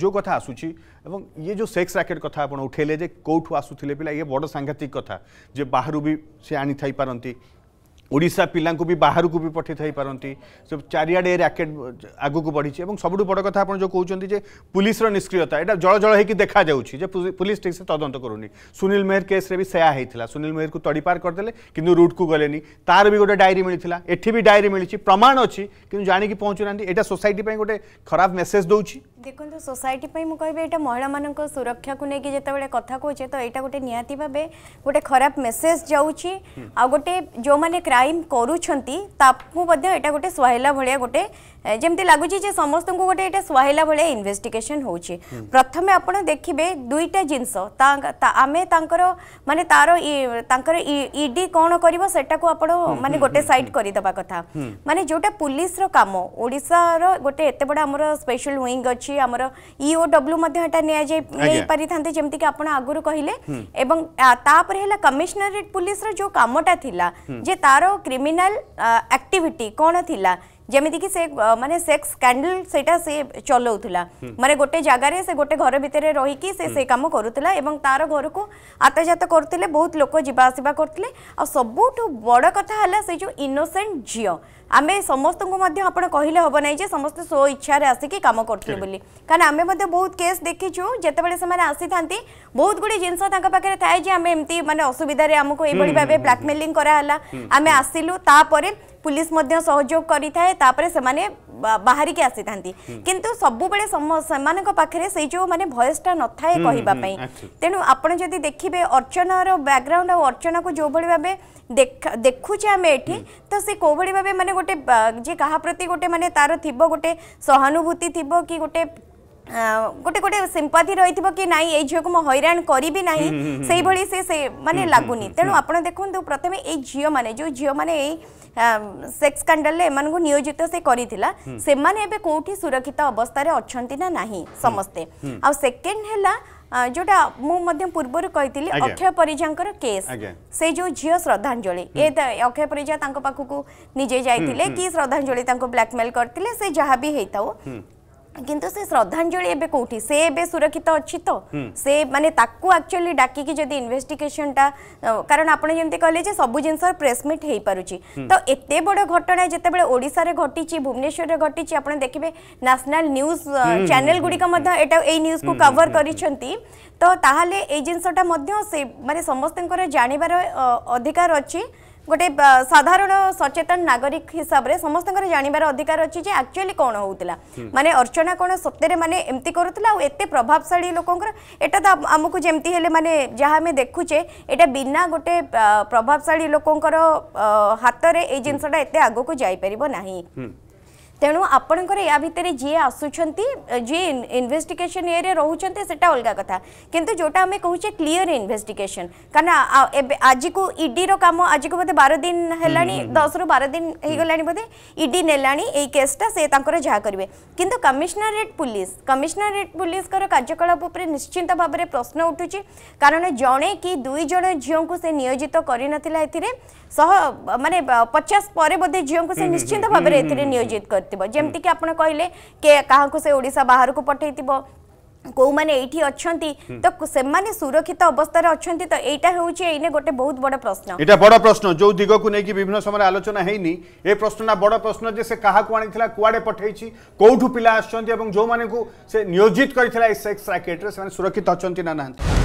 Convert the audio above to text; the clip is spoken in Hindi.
जो कथ आसू ये जो सेक्स राकेट कथ आप उठेले कौठू आसुले पिला ये बड़ सांघातिक कथ बाहर भी सी आनी थी ओडा पिला भी बाहर को भी पठे थी पारती चारिड़े राकेट आग को बढ़ी और सबुठ बड़ कथ जो कौन पुलिस निष्क्रियता एट जल जल हो देखा जा पुलिस ठीक से तदंत करूनी सुनील मेहर केस्रे भी सेया होता सुनील मेहर को तड़ीपार करदे कि रूट को गले तार भी गोटे डायरी मिलता एटी भी डायरी मिली प्रमाण अच्छी कि जाणी पहुँचू यहाँ सोसाइट गोटे खराब मेसेज दूसरी ଦେଖନ୍ତୁ ସୋସାଇଟି ପାଇଁ ମୁଁ କହିବି ଏଇଟା ମହିଳାମାନଙ୍କ ସୁରକ୍ଷାକୁ ନେଇକି ଯେତେବେଳେ କଥା କହୁଛେ ତ ଏଇଟା ଗୋଟେ ନିହାତି ଭାବେ ଗୋଟେ ଖରାପ ମେସେଜ୍ ଯାଉଛି ଆଉ ଗୋଟେ ଯେଉଁମାନେ କ୍ରାଇମ୍ କରୁଛନ୍ତି ତାକୁ ମଧ୍ୟ ଏଇଟା ଗୋଟେ ସୁହାଇଲା ଭଳିଆ ଗୋଟେ ଯେମିତି ଲାଗୁଛି ଯେ ସମସ୍ତଙ୍କୁ ଗୋଟେ ଏଇଟା ସୁହାଇଲା ଭଳିଆ ଇନଭେଷ୍ଟିଗେସନ୍ ହେଉଛି ପ୍ରଥମେ ଆପଣ ଦେଖିବେ ଦୁଇଟା ଜିନିଷ ଆମେ ତାଙ୍କର ମାନେ ତାର ତାଙ୍କର ଇଡି କ'ଣ କରିବ ସେଟାକୁ ଆପଣ ମାନେ ଗୋଟେ ସାଇଡ୍ କରିଦେବା କଥା ମାନେ ଯେଉଁଟା ପୁଲିସର କାମ ଓଡ଼ିଶାର ଗୋଟେ ଏତେ ବଡ଼ ଆମର ସ୍ପେଶାଲ ୱିଙ୍ଗ ଅଛି ଅଛି ଆମର ଇଓଡବ୍ଲ୍ୟୁ ମଧ୍ୟ ଏଟା ନିଆଯାଇ ନେଇପାରିଥାନ୍ତେ ଯେମିତିକି ଆପଣ ଆଗରୁ କହିଲେ ଏବଂ ତାପରେ ହେଲା କମିଶନରେଟ୍ ପୁଲିସର ଯେଉଁ କାମଟା ଥିଲା ଯେ ତାର କ୍ରିମିନାଲ ଆକ୍ଟିଭିଟି କ'ଣ ଥିଲା ଯେମିତିକି ସେ ମାନେ ସେକ୍ସ ସ୍କାଣ୍ଡାଲ ସେଇଟା ସେ ଚଲାଉଥିଲା ମାନେ ଗୋଟେ ଜାଗାରେ ସେ ଗୋଟେ ଘର ଭିତରେ ରହିକି ସେ ସେ କାମ କରୁଥିଲା ଏବଂ ତାର ଘରକୁ ଆତଯାତ କରୁଥିଲେ ବହୁତ ଲୋକ ଯିବା ଆସିବା କରୁଥିଲେ ଆଉ ସବୁଠୁ ବଡ଼ କଥା ହେଲା ସେ ଯେଉଁ ଇନୋସେଣ୍ଟ ଝିଅ ଆମେ ସମସ୍ତଙ୍କୁ ମଧ୍ୟ ଆପଣ କହିଲେ ହେବ ନାହିଁ ଯେ ସମସ୍ତେ ସ୍ୱ ଇଚ୍ଛାରେ ଆସିକି କାମ କରୁଥିଲେ ବୋଲି କାରଣ ଆମେ ମଧ୍ୟ ବହୁତ କେସ୍ ଦେଖିଛୁ ଯେତେବେଳେ ସେମାନେ ଆସିଥାନ୍ତି ବହୁତ ଗୁଡ଼ିଏ ଜିନିଷ ତାଙ୍କ ପାଖରେ ଥାଏ ଯେ ଆମେ ଏମିତି ମାନେ ଅସୁବିଧାରେ ଆମକୁ ଏଇଭଳି ଭାବେ ବ୍ଲାକମେଲିଂ କରାହେଲା ଆମେ ଆସିଲୁ ତାପରେ পুলিশ মধ্য সহযোগ করিথায় তারপরে সেমানে বাহারিকি আসিথাନ୍ତି কিন্তু ସବୁବେଳେ ସେମାନଙ୍କ ପାଖରେ ସେଇ ଯୋଉ ମାନେ ଭଏସଟା ନଥାଏ କହିବା ପାଇଁ ତେଣୁ ଆପଣ ଯଦି ଦେଖିବେ ଅର୍ଚ୍ଚନାର ବ୍ୟାକଗ୍ରାଉଣ୍ଡ ଆଉ ଅର୍ଚ୍ଚନାକୁ ଯୋଉଭଳି ଭାବେ ଦେଖୁଛେ ଆମେ ଏଠି ତ ସେ କୋଉଭଳି ଭାବେ ମାନେ ଗୋଟେ ଯେ କାହା ପ୍ରତି ଗୋଟେ ମାନେ ତାର ଥିବ ଗୋଟେ ସହାନୁଭୂତି ଥିବ କି ଗୋଟେ गोटे गोटे सिंपाथी रही थी कि ना ये झील को हईराण करी ना से हम्म, मानते हम्म, लगुनी हम्म, तेणु आप देखते प्रथम ये झील मैंने जो झील मैंने सेक्स स्कैंडल नियोजित से करोटी सुरक्षित अवस्था अच्छा ना ना समस्ते आकेंड है जोटा मुझे पूर्व कही अक्षय परिजा केस से जो झील श्रद्धाजलि अक्षय परिजा पाखक निजे जाइए कि श्रद्धाजलि ब्लाकमेल करते जहाँ भी होता हो କିନ୍ତୁ ସେ ଶ୍ରଦ୍ଧାଞ୍ଜଳି ଏବେ କୋଉଠି ସେ ଏବେ ସୁରକ୍ଷିତ ଅଛି ତ ସେ ମାନେ ତାକୁ ଆକ୍ଚୁଆଲି ଡାକିକି ଯଦି ଇନଭେଷ୍ଟିଗେସନଟା କାରଣ ଆପଣ ଯେମିତି କହିଲେ ଯେ ସବୁ ଜିନିଷ ପ୍ରେସମିଟ୍ ହେଇପାରୁଛି ତ ଏତେ ବଡ଼ ଘଟଣା ଯେତେବେଳେ ଓଡ଼ିଶାରେ ଘଟିଛି ଭୁବନେଶ୍ୱରରେ ଘଟିଛି ଆପଣ ଦେଖିବେ ନ୍ୟାସନାଲ୍ ନ୍ୟୁଜ୍ ଚ୍ୟାନେଲ ଗୁଡ଼ିକ ମଧ୍ୟ ଏଇଟା ଏଇ ନ୍ୟୁଜ୍କୁ କଭର କରିଛନ୍ତି ତ ତାହେଲେ ଏଇ ଜିନିଷଟା ମଧ୍ୟ ସେ ମାନେ ସମସ୍ତଙ୍କର ଜାଣିବାର ଅଧିକାର ଅଛି গোটে সাধারণ সচেতন নাগরিক হিসাবে সমস্তর জাণবার অধিকার অছি যে আকচুয়ালি কোণ হোলা মানে অর্চনা কোণ সত্যের মানে এমতি করুলা আউ এতে প্রভাবশালী লোকঙ্কর এটা তো আমি যেমতি হলে মানে যা আমি দেখুছে এটা বিনা গোটে প্রভাবশালী লোকঙ্কর হাতরে এই জিনিসটা এতে আগুক যাইপার না তেণু আপনার এ ভিতরে যে আসুচার যে ইনভেস্টিগেসন ইয়ে রোচান সেটা অলগা কথা কিন্তু যেটা আমি কুচে ক্লিয়র ইনভেস্টিগেসন কারণ আজক ইডির কাম আজক বোধে বার দিন হল দশ রু বার দিন হয়ে গলা বোধে ইডি নেলা এই কেসটা সে তাঁর যা করবে কিন্তু কমিশনারেট পুলিশ কমিশনারেট পুলিশর কার্যকলাপ উপরে নিশ্চিন্ত ভাবে প্রশ্ন উঠুছে কারণ জনে কি দুই জন ঝিউকে সে নিয়োজিত করে নথিলা এতে শহ মানে পচাশ পরে বোধে ঝিউকে সে নিশ্চিন্ত ভাবে এতে নিয়োজিত করে थमती कहले किए क्या से ओडा बाहर को पठे थ कौ मैंने ये अच्छा तो से सुरक्षित अवस्था अच्छा तो यहाँ हूँ गोटे बहुत बड़ प्रश्न ये बड़ प्रश्न जो दिगक नहीं विभिन्न समय आलोचना है प्रश्न बड़ प्रश्न से क्या आनी कड़े पठाई कौटू पिला आस जो मैंने नियोजित करके सुरक्षित अच्छा ना ना